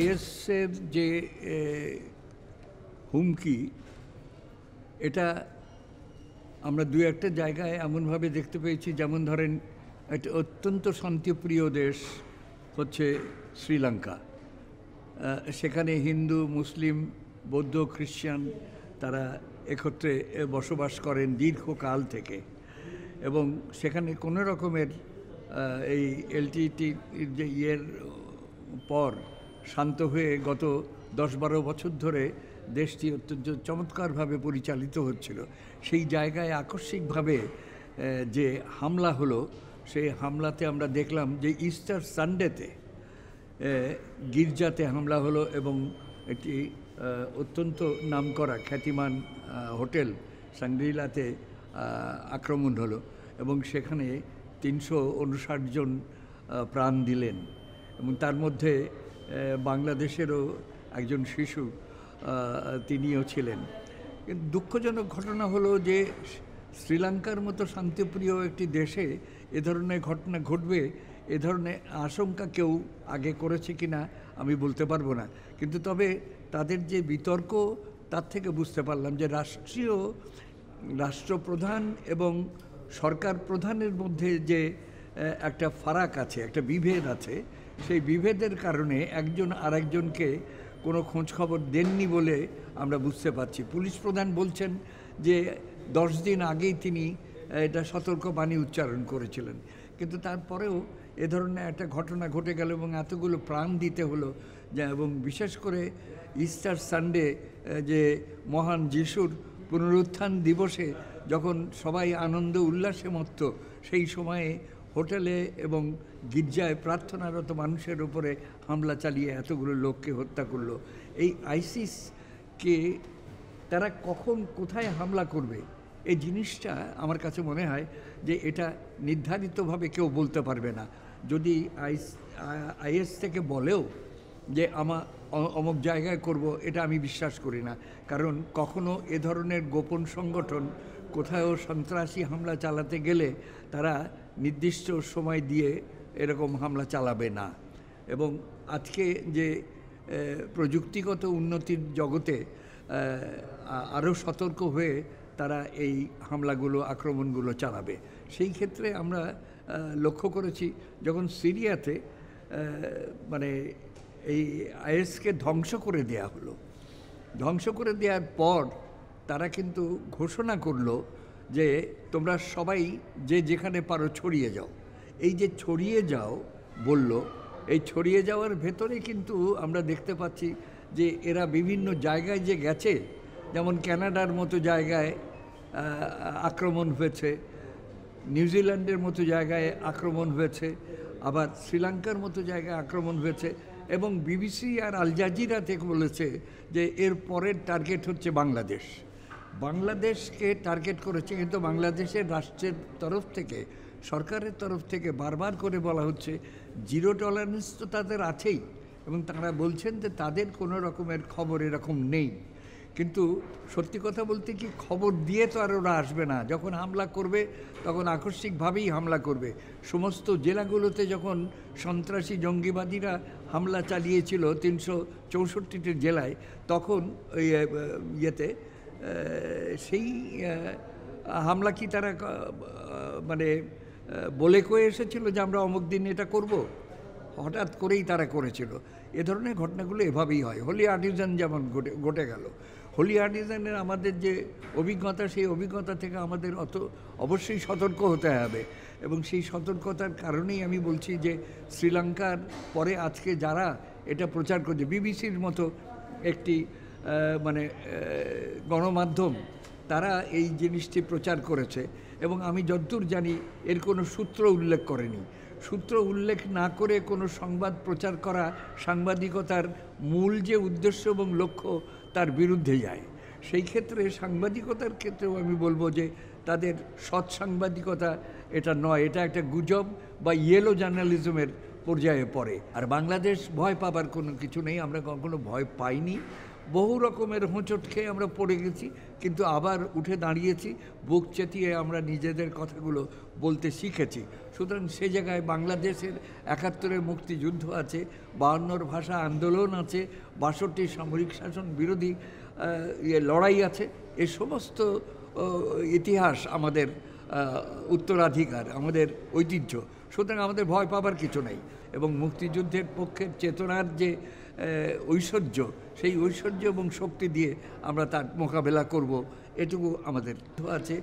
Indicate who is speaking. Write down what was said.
Speaker 1: ISF যে হুমকি এটা আমরা দু একটা জায়গায় এমনভাবে দেখতে পেয়েছি যেমন ধরেন একটা অত্যন্ত শান্তিপ্রিয় দেশ হচ্ছে শ্রীলঙ্কা সেখানে হিন্দু মুসলিম বৌদ্ধ খ্রিশ্চান তারা একত্রে বসবাস করেন দীর্ঘকাল থেকে এবং সেখানে কোনো রকমের এই এলটিটি যে ইয়ের পর শান্ত হয়ে গত দশ বারো বছর ধরে দেশটি অত্যন্ত চমৎকারভাবে পরিচালিত হচ্ছিল সেই জায়গায় আকস্মিকভাবে যে হামলা হলো সেই হামলাতে আমরা দেখলাম যে ইস্টার সানডেতে গির্জাতে হামলা হলো এবং একটি অত্যন্ত নামকরা খ্যাতিমান হোটেল সাংগ্রিলাতে আক্রমণ হলো এবং সেখানে তিনশো উনষাট জন প্রাণ দিলেন এবং তার মধ্যে বাংলাদেশেরও একজন শিশু তিনিও ছিলেন কিন্তু দুঃখজনক ঘটনা হলো যে শ্রীলঙ্কার মতো শান্তিপ্রিয় একটি দেশে এ ধরনের ঘটনা ঘটবে এ ধরনের আশঙ্কা কেউ আগে করেছে কি না আমি বলতে পারবো না কিন্তু তবে তাদের যে বিতর্ক তার থেকে বুঝতে পারলাম যে রাষ্ট্রীয় রাষ্ট্রপ্রধান এবং সরকার প্রধানের মধ্যে যে একটা ফারাক আছে একটা বিভেদ আছে সেই বিভেদের কারণে একজন আরেকজনকে কোনো খোঁজখবর দেননি বলে আমরা বুঝতে পারছি পুলিশ প্রধান বলছেন যে দশ দিন আগেই তিনি এটা সতর্কবাণী উচ্চারণ করেছিলেন কিন্তু তারপরেও এ ধরনের একটা ঘটনা ঘটে গেল এবং এতগুলো প্রাণ দিতে হলো এবং বিশেষ করে ইস্টার সানডে যে মহান যিশুর পুনরুত্থান দিবসে যখন সবাই আনন্দ উল্লাসে মত্ত সেই সময়ে হোটেলে এবং গির্জায় প্রার্থনারত মানুষের ওপরে হামলা চালিয়ে এতগুলো লোককে হত্যা করলো এই আইসিসকে তারা কখন কোথায় হামলা করবে এই জিনিসটা আমার কাছে মনে হয় যে এটা নির্ধারিতভাবে কেউ বলতে পারবে না যদি আইস আইএস থেকে বলেও যে আমার অমুক জায়গায় করব এটা আমি বিশ্বাস করি না কারণ কখনো এ ধরনের গোপন সংগঠন কোথাও সন্ত্রাসী হামলা চালাতে গেলে তারা নির্দিষ্ট সময় দিয়ে এরকম হামলা চালাবে না এবং আজকে যে প্রযুক্তিগত উন্নতির জগতে আরও সতর্ক হয়ে তারা এই হামলাগুলো আক্রমণগুলো চালাবে সেই ক্ষেত্রে আমরা লক্ষ্য করেছি যখন সিরিয়াতে মানে এই আইএসকে ধ্বংস করে দেয়া হলো ধ্বংস করে দেওয়ার পর তারা কিন্তু ঘোষণা করলো যে তোমরা সবাই যে যেখানে পারো ছড়িয়ে যাও এই যে ছড়িয়ে যাও বলল এই ছড়িয়ে যাওয়ার ভেতরে কিন্তু আমরা দেখতে পাচ্ছি যে এরা বিভিন্ন জায়গায় যে গেছে যেমন ক্যানাডার মতো জায়গায় আক্রমণ হয়েছে নিউজিল্যান্ডের মতো জায়গায় আক্রমণ হয়েছে আবার শ্রীলঙ্কার মতো জায়গায় আক্রমণ হয়েছে এবং বিবিসি আর আলজাজিরা থেকে বলেছে যে এর পরের টার্গেট হচ্ছে বাংলাদেশ বাংলাদেশকে টার্গেট করেছে কিন্তু বাংলাদেশের রাষ্ট্রের তরফ থেকে সরকারের তরফ থেকে বারবার করে বলা হচ্ছে জিরো টলারেন্স তো তাদের আছেই এবং তারা বলছেন যে তাদের কোনো রকমের খবর এরকম নেই কিন্তু সত্যি কথা বলতে কি খবর দিয়ে তো আর ওরা আসবে না যখন হামলা করবে তখন আকস্মিকভাবেই হামলা করবে সমস্ত জেলাগুলোতে যখন সন্ত্রাসী জঙ্গিবাদীরা হামলা চালিয়েছিল তিনশো চৌষট্টিটি জেলায় তখন ইয়েতে সেই হামলা কি তারা মানে বলে কয়ে এসেছিল যে আমরা অমুক দিন এটা করব হঠাৎ করেই তারা করেছিল এ ধরনের ঘটনাগুলো এভাবেই হয় হোলি আর্টিজান যেমন ঘটে ঘটে গেল হোলি আর্টিজানের আমাদের যে অভিজ্ঞতা সেই অভিজ্ঞতা থেকে আমাদের অত অবশ্যই সতর্ক হতে হবে এবং সেই সতর্কতার কারণেই আমি বলছি যে শ্রীলঙ্কার পরে আজকে যারা এটা প্রচার করছে বিবিসির মতো একটি মানে গণমাধ্যম তারা এই জিনিসটি প্রচার করেছে এবং আমি যদ্দূর জানি এর কোনো সূত্র উল্লেখ করেনি সূত্র উল্লেখ না করে কোনো সংবাদ প্রচার করা সাংবাদিকতার মূল যে উদ্দেশ্য এবং লক্ষ্য তার বিরুদ্ধে যায় সেই ক্ষেত্রে সাংবাদিকতার ক্ষেত্রেও আমি বলবো যে তাদের সৎ সাংবাদিকতা এটা নয় এটা একটা গুজব বা ইয়েলো জার্নালিজমের পর্যায়ে পড়ে আর বাংলাদেশ ভয় পাবার কোনো কিছু নেই আমরা কখনো ভয় পাইনি বহু রকমের হোঁচট খেয়ে আমরা পড়ে গেছি কিন্তু আবার উঠে দাঁড়িয়েছি বুক চেতিয়ে আমরা নিজেদের কথাগুলো বলতে শিখেছি সুতরাং সে জায়গায় বাংলাদেশের একাত্তরের মুক্তিযুদ্ধ আছে বায়ান্নর ভাষা আন্দোলন আছে বাষট্টি সামরিক শাসন বিরোধী ইয়ে লড়াই আছে এ সমস্ত ইতিহাস আমাদের উত্তরাধিকার আমাদের ঐতিহ্য সুতরাং আমাদের ভয় পাবার কিছু নেই এবং মুক্তিযুদ্ধের পক্ষের চেতনার যে ঐশ্বর্য সেই ঐশ্বর্য এবং শক্তি দিয়ে আমরা তার মোকাবেলা করব এটুকু আমাদের আছে